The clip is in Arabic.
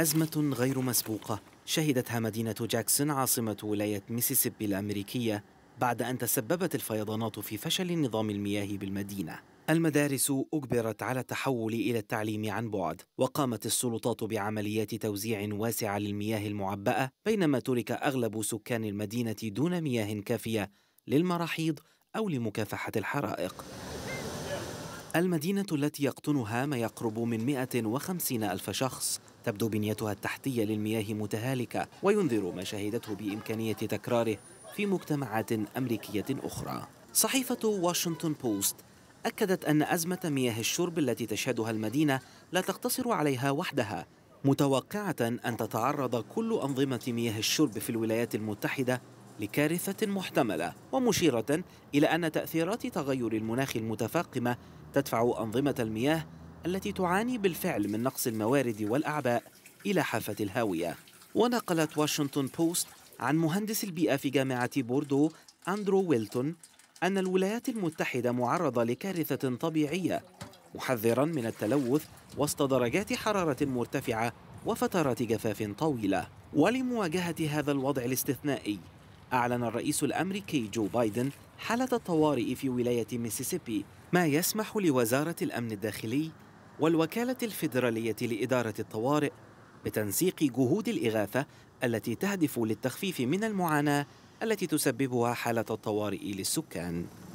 أزمة غير مسبوقة شهدتها مدينة جاكسون عاصمة ولاية ميسيسيبي الأمريكية بعد أن تسببت الفيضانات في فشل نظام المياه بالمدينة. المدارس أجبرت على التحول إلى التعليم عن بعد، وقامت السلطات بعمليات توزيع واسعة للمياه المعبأة، بينما ترك أغلب سكان المدينة دون مياه كافية للمراحيض أو لمكافحة الحرائق. المدينة التي يقطنها ما يقرب من 150 ألف شخص تبدو بنيتها التحتية للمياه متهالكة وينذر ما شهدته بإمكانية تكراره في مجتمعات أمريكية أخرى صحيفة واشنطن بوست أكدت أن أزمة مياه الشرب التي تشهدها المدينة لا تقتصر عليها وحدها متوقعة أن تتعرض كل أنظمة مياه الشرب في الولايات المتحدة لكارثة محتملة ومشيرة إلى أن تأثيرات تغير المناخ المتفاقمة تدفع أنظمة المياه التي تعاني بالفعل من نقص الموارد والأعباء إلى حافة الهاوية ونقلت واشنطن بوست عن مهندس البيئة في جامعة بوردو أندرو ويلتون أن الولايات المتحدة معرضة لكارثة طبيعية محذرا من التلوث وسط درجات حرارة مرتفعة وفترات جفاف طويلة ولمواجهة هذا الوضع الاستثنائي أعلن الرئيس الأمريكي جو بايدن حالة الطوارئ في ولاية ميسيسيبي ما يسمح لوزارة الأمن الداخلي والوكالة الفيدرالية لإدارة الطوارئ بتنسيق جهود الإغاثة التي تهدف للتخفيف من المعاناة التي تسببها حالة الطوارئ للسكان